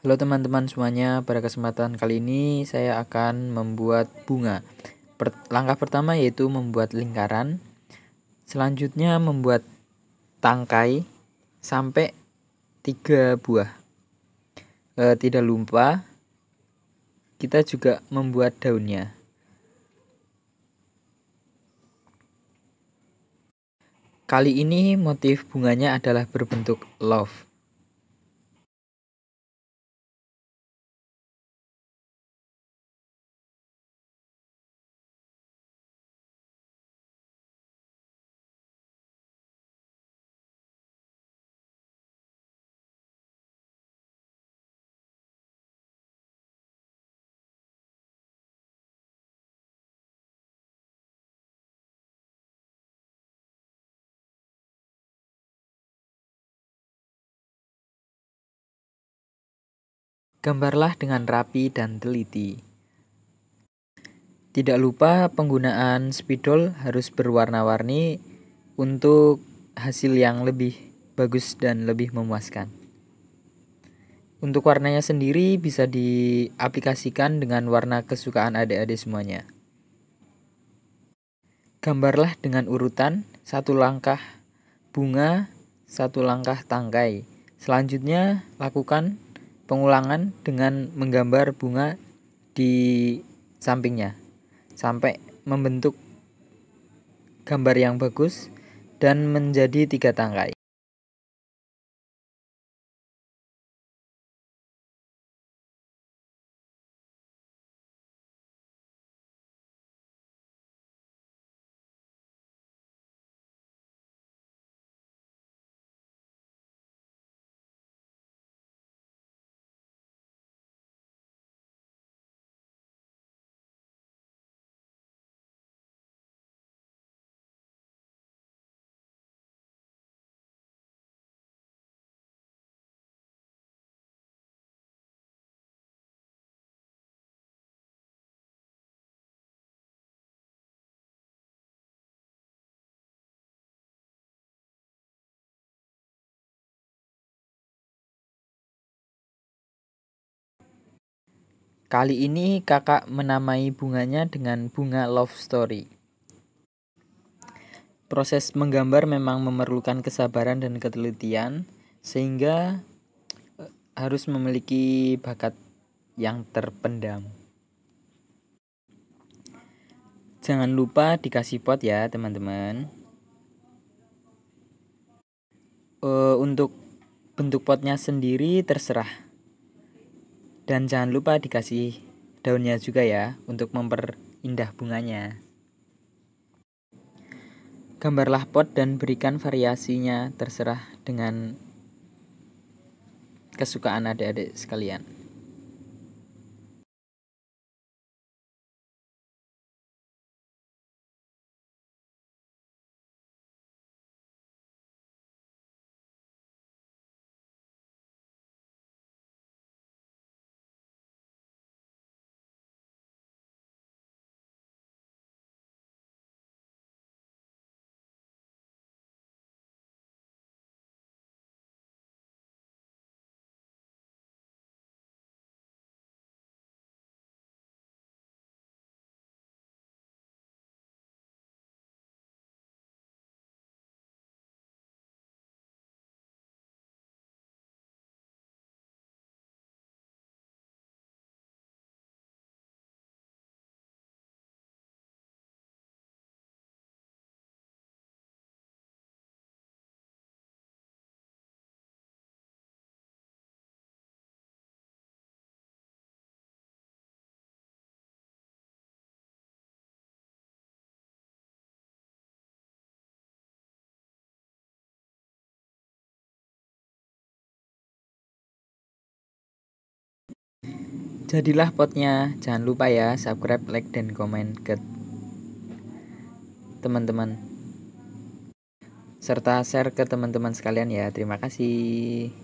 Halo teman-teman semuanya, pada kesempatan kali ini saya akan membuat bunga. Per langkah pertama yaitu membuat lingkaran, selanjutnya membuat tangkai sampai tiga buah. E, tidak lupa kita juga membuat daunnya. Kali ini motif bunganya adalah berbentuk love. Gambarlah dengan rapi dan teliti. Tidak lupa penggunaan spidol harus berwarna-warni untuk hasil yang lebih bagus dan lebih memuaskan. Untuk warnanya sendiri bisa diaplikasikan dengan warna kesukaan adik-adik semuanya. Gambarlah dengan urutan satu langkah bunga, satu langkah tangkai. Selanjutnya lakukan pengulangan dengan menggambar bunga di sampingnya sampai membentuk gambar yang bagus dan menjadi tiga tangkai. Kali ini kakak menamai bunganya dengan bunga love story. Proses menggambar memang memerlukan kesabaran dan ketelitian, sehingga eh, harus memiliki bakat yang terpendam. Jangan lupa dikasih pot ya, teman-teman. Uh, untuk bentuk potnya sendiri terserah dan jangan lupa dikasih daunnya juga ya untuk memperindah bunganya. Gambarlah pot dan berikan variasinya terserah dengan kesukaan adik-adik sekalian. Jadilah potnya. Jangan lupa ya subscribe, like dan komen ke teman-teman serta share ke teman-teman sekalian ya. Terima kasih.